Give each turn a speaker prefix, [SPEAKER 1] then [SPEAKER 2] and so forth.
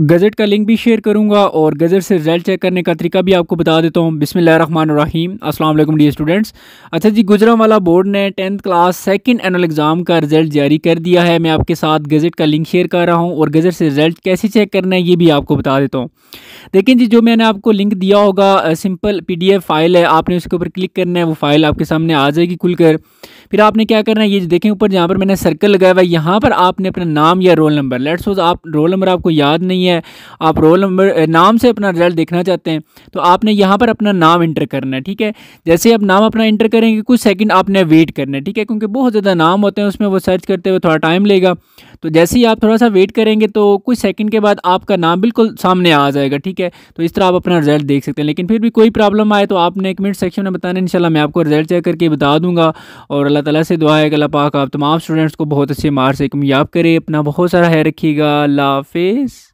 [SPEAKER 1] gazette का link भी share करूँगा और गज़ट से रिजल्ट चेक करने का तरीका भी आपको बता देता हूँ बिसमीम असल डी स्टूडेंट्स अच्छा जी गुजरा वाला बोर्ड ने tenth class second annual exam का रिजल्ट जारी कर दिया है मैं आपके साथ गज़ट का लिंक शेयर कर रहा हूँ और गज़ट से रिजल्ट कैसे चेक करना है ये भी आपको बता देता हूँ देखें जी जो मैंने आपको लिंक दिया होगा सिंपल पी फाइल है आपने उसके ऊपर क्लिक करना है वो फाइल आपके सामने आ जाएगी खुल फिर आपने क्या करना है ये देखें ऊपर जहाँ पर मैंने सर्कल लगाया हुआ है यहाँ पर आपने अपना नाम या रोल नंबर लेट्स सपोज आप रोल नंबर आपको याद नहीं नहीं है आप रोल नंबर नाम से अपना रिजल्ट देखना चाहते हैं तो आपने यहाँ पर अपना नाम इंटर करना है ठीक है जैसे आप नाम अपना इंटर करेंगे कुछ सेकंड आपने वेट करना है ठीक है क्योंकि बहुत ज़्यादा नाम होते हैं उसमें वो सर्च करते हुए थोड़ा टाइम लेगा तो जैसे ही आप थोड़ा सा वेट करेंगे तो कुछ सेकंड के बाद आपका नाम बिल्कुल सामने आ जाएगा ठीक है तो इस तरह आप अपना रिजल्ट देख सकते हैं लेकिन फिर भी कोई प्रॉब्लम आए तो आपने एक मिनट सेक्शन में बताना इंशाल्लाह मैं आपको रिजल्ट चेक करके बता दूंगा और अल्लाह ताला से दुआ है कि अल्लाह पाक आप तमाम स्टूडेंट्स को बहुत अच्छे मार्क्स से कामयाब करे अपना बहुत सारा है रखिएगा अल्लाह हाफिज़